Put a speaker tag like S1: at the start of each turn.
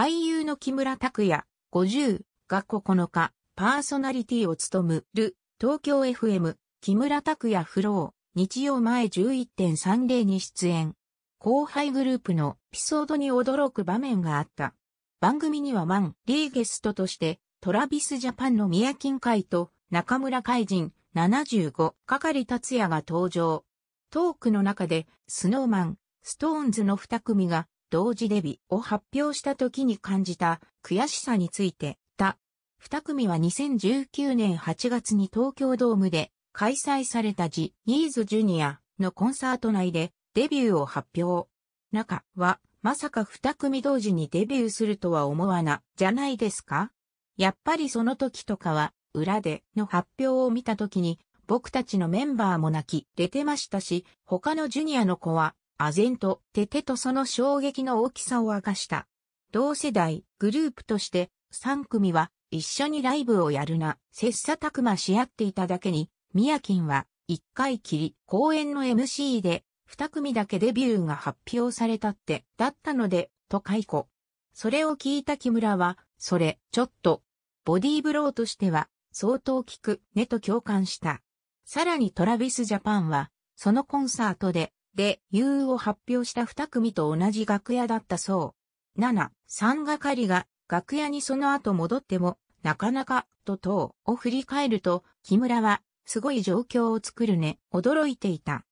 S1: 俳優の木村拓也、50が9日、パーソナリティを務むる、東京 FM、木村拓也フロー、日曜前11.30に出演。後輩グループのエピソードに驚く場面があった。番組にはマン、リーゲストとして、トラビスジャパンの宮近会と中村海人75係達也が登場。トークの中で、スノーマン、ストーンズの二組が同時デビューを発表した時に感じた悔しさについて、た。二組は2019年8月に東京ドームで開催されたジ・ニーズ・ジュニアのコンサート内でデビューを発表。中は、まさか二組同時にデビューするとは思わな、じゃないですかやっぱりその時とかは、裏での発表を見た時に、僕たちのメンバーも泣き出てましたし、他のジュニアの子は唖然とテテとその衝撃の大きさを明かした。同世代、グループとして、3組は一緒にライブをやるな、切磋琢磨し合っていただけに、ミヤキンは1回きり公演の MC で2組だけデビューが発表されたって、だったので、と解雇。それを聞いた木村は、それ、ちょっと、ボディーブローとしては、相当効くねと共感した。さらにトラビスジャパンは、そのコンサートでで優を発表した2組と同じ楽屋だったそう。7、3係が楽屋にその後戻っても、なかなか、と等を振り返ると、木村は、すごい状況を作るね、驚いていた。